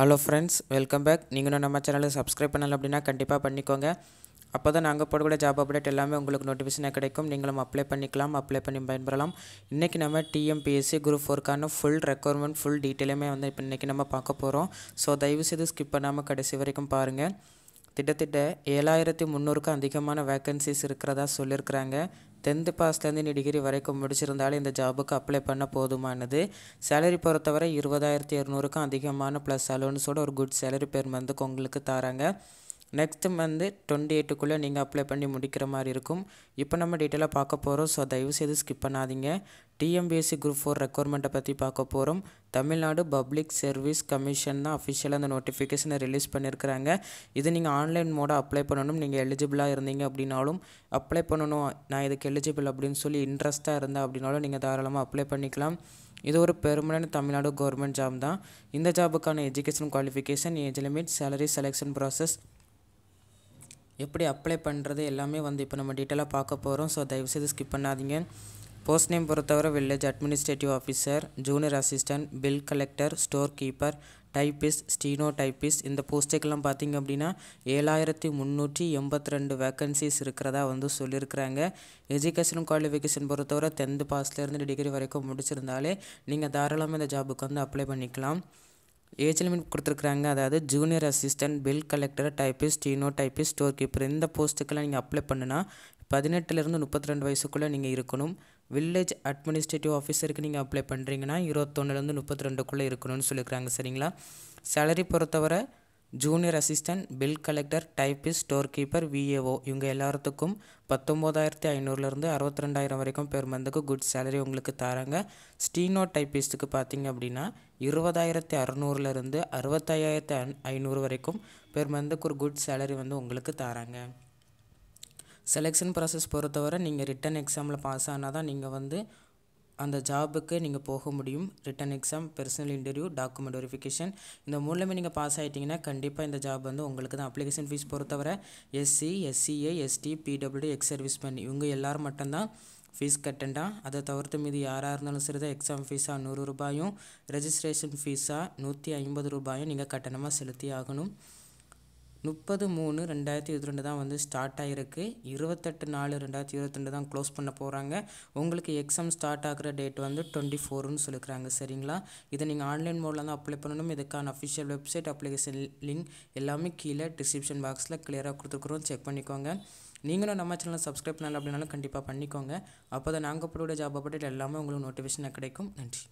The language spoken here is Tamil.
ஹலோ ஃப்ரெண்ட்ஸ் வெல்கம் பேக் நீங்கள் நம்ம சேனலை சப்ஸ்கிரைப் பண்ணல அப்படின்னா கண்டிப்பாக பண்ணிக்கோங்க அப்போ தான் நாங்கள் போடக்கூடிய ஜாப் அப்டேட் எல்லாமே உங்களுக்கு நோட்டிஃபிகேஷனாக கிடைக்கும் நீங்களும் அப்ளை பண்ணிக்கலாம் அப்ளை பண்ணி பயன்பெறலாம் இன்றைக்கி நம்ம டிஎம்பிஎஸ்சி குரூப் ஃபோர்க்கான ஃபுல் ரெக்குவயர்மெண்ட் ஃபுல் டீட்டெயிலுமே வந்து இப்போ இன்றைக்கி நம்ம பார்க்க போகிறோம் ஸோ தயவுசெய்து ஸ்கிப் பண்ணாமல் கடைசி வரைக்கும் பாருங்கள் கிட்டத்தட்ட ஏழாயிரத்தி முந்நூறுக்கும் அதிகமான வேக்கன்சிஸ் இருக்கிறதா சொல்லியிருக்கிறாங்க டென்த்து பாஸ்லேருந்து நீ டிகிரி வரைக்கும் முடிச்சிருந்தாலும் இந்த ஜாபுக்கு அப்ளை பண்ண போதுமானது சேலரி பொறுத்தவரை இருபதாயிரத்தி இரநூறுக்கும் அதிகமான ப்ளஸ் அலோன்ஸோட ஒரு குட் சேலரி பெர் வந்து உங்களுக்கு தராங்க நெக்ஸ்ட் மந்த் டுவெண்ட்டி எயிட்டுக்குள்ளே நீங்கள் அப்ளை பண்ணி முடிக்கிற மாதிரி இருக்கும் இப்போ நம்ம டீட்டெயிலாக பார்க்க போகிறோம் ஸோ தயவுசெய்து ஸ்கிப் பண்ணாதீங்க டிஎம்பிஎஸ்சி குரூப் ஃபோர் ரெக்குவயர்மெண்ட்டை பற்றி பார்க்க போகிறோம் தமிழ்நாடு பப்ளிக் சர்வீஸ் கமிஷன் தான் அஃபிஷியலாக அந்த நோட்டிஃபிகேஷனை ரிலீஸ் பண்ணியிருக்கிறாங்க இது நீங்கள் ஆன்லைன் மோடாக அப்ளை பண்ணணும் நீங்கள் எலிஜிபிளாக இருந்தீங்க அப்படின்னாலும் அப்ளை பண்ணணும் நான் இதுக்கு எலிஜிபிள் அப்படின்னு சொல்லி இன்ட்ரெஸ்ட்டாக இருந்தேன் அப்படின்னாலும் நீங்கள் தாராளமாக அப்ளை பண்ணிக்கலாம் இது ஒரு பெருமனான தமிழ்நாடு கவர்மெண்ட் ஜாப் தான் இந்த ஜாபுக்கான education qualification age limit salary selection process எப்படி அப்ளை பண்ணுறது எல்லாமே வந்து இப்போ நம்ம டீட்டெயிலாக பார்க்க போகிறோம் ஸோ தயவுசெய்து ஸ்கிப் பண்ணாதீங்க போஸ்ட் நேம் பொறுத்தவரை village administrative officer junior assistant bill collector store keeper typist steno typist இந்த போஸ்ட்டுக்கெல்லாம் பார்த்திங்க அப்படின்னா ஏழாயிரத்தி முந்நூற்றி எண்பத்தி ரெண்டு வேக்கன்சிஸ் இருக்கிறதா வந்து சொல்லியிருக்கிறாங்க எஜுகேஷன் குவாலிஃபிகேஷன் பொறுத்தவரை டென்த்து பாஸ்லேருந்து டிகிரி வரைக்கும் முடிச்சிருந்தாலே நீங்கள் தாராளமாக இந்த ஜாபுக்கு வந்து அப்ளை பண்ணிக்கலாம் ஏஜ் லிமிட் கொடுத்துருக்குறாங்க அதாவது junior assistant bill collector typist ஈனோ டைப்பிஸ்ட் ஸ்டோர் கீப்பர் இந்த போஸ்ட்டுக்கெல்லாம் நீங்கள் அப்ளை பண்ணுனா பதினெட்டுலேருந்து முப்பத்தி ரெண்டு வயசுக்குள்ளே நீங்கள் இருக்கணும் வில்லேஜ் அட்மினிஸ்ட்ரேட்டிவ் ஆஃபீஸருக்கு நீங்கள் அப்ளை பண்ணுறீங்கன்னா இருபத்தொன்னுலேருந்து முப்பத்தி ரெண்டுக்குள்ளே இருக்கணும்னு சொல்லியிருக்கிறாங்க சரிங்களா சேலரி பொறுத்தவரை junior assistant bill collector typist store keeper VAO இவங்க எல்லாத்துக்கும் பத்தொம்போதாயிரத்தி ஐநூறுலேருந்து அறுபத்தி ரெண்டாயிரம் வரைக்கும் பேர் மந்துக்கு குட் சேலரி உங்களுக்கு தராங்க ஸ்டீனோ டைப்பிஸ்ட்டுக்கு பார்த்தீங்க அப்படின்னா இருபதாயிரத்தி அறநூறுலேருந்து அறுபத்தாயிரத்தி ஐநூறு வரைக்கும் பேர் மந்துக்கு ஒரு குட் சேலரி வந்து உங்களுக்கு தராங்க செலெக்ஷன் ப்ராசஸ் பொறுத்தவரை நீங்கள் ரிட்டன் எக்ஸாமில் பாஸ் ஆனால் தான் நீங்கள் வந்து அந்த ஜாபுக்கு நீங்கள் போக முடியும் written exam personal interview document verification இந்த மூணுமே நீங்கள் பாஸ் ஆகிட்டிங்கன்னா கண்டிப்பாக இந்த ஜாப் வந்து உங்களுக்கு தான் அப்ளிகேஷன் ஃபீஸ் பொறுத்தவரை SC SCA ST PW ex service பண்ணி இவங்க எல்லோரும் மட்டும்தான் ஃபீஸ் கட்டண்டா அதை தவிர்த்து மீது யாராக இருந்தாலும் சரிதான் எக்ஸாம் ஃபீஸாக நூறு ரூபாயும் ரெஜிஸ்ட்ரேஷன் ஃபீஸாக நூற்றி ஐம்பது ரூபாயும் நீங்கள் கட்டணமாக செலுத்தி ஆகணும் முப்பது மூணு ரெண்டாயிரத்தி இருபத்தி ரெண்டு தான் வந்து ஸ்டார்ட் ஆகிருக்கு இருபத்தெட்டு நாலு ரெண்டாயிரத்தி இருபத்தி ரெண்டு தான் க்ளோஸ் பண்ண போகிறாங்க உங்களுக்கு எக்ஸாம் ஸ்டார்ட் ஆகிற டேட் வந்து டுவெண்ட்டி ஃபோர்னு சொல்லிக்கிறாங்க சரிங்களா இதை நீங்கள் ஆன்லைன் மோடில் தான் அப்ளை பண்ணணும் இதுக்கான அஃபிஷியல் வெப்சைட் அப்ளிகேஷன் லிங்க் எல்லாமே கீழே டிஸ்கிரிப்ஷன் பாக்ஸில் கிளியராக கொடுத்துருக்குறோம் செக் பண்ணிக்கோங்க நீங்களும் நம்ம சேனலை சப்ஸ்கிரைப் பண்ணல அப்படின்னாலும் கண்டிப்பாக பண்ணிக்கோங்க அப்போ தான் நாங்கள் போட ஜாப் அப்டேட் எல்லாமே உங்களுக்கு நோட்டிஃபிகேஷனாக கிடைக்கும் நன்றி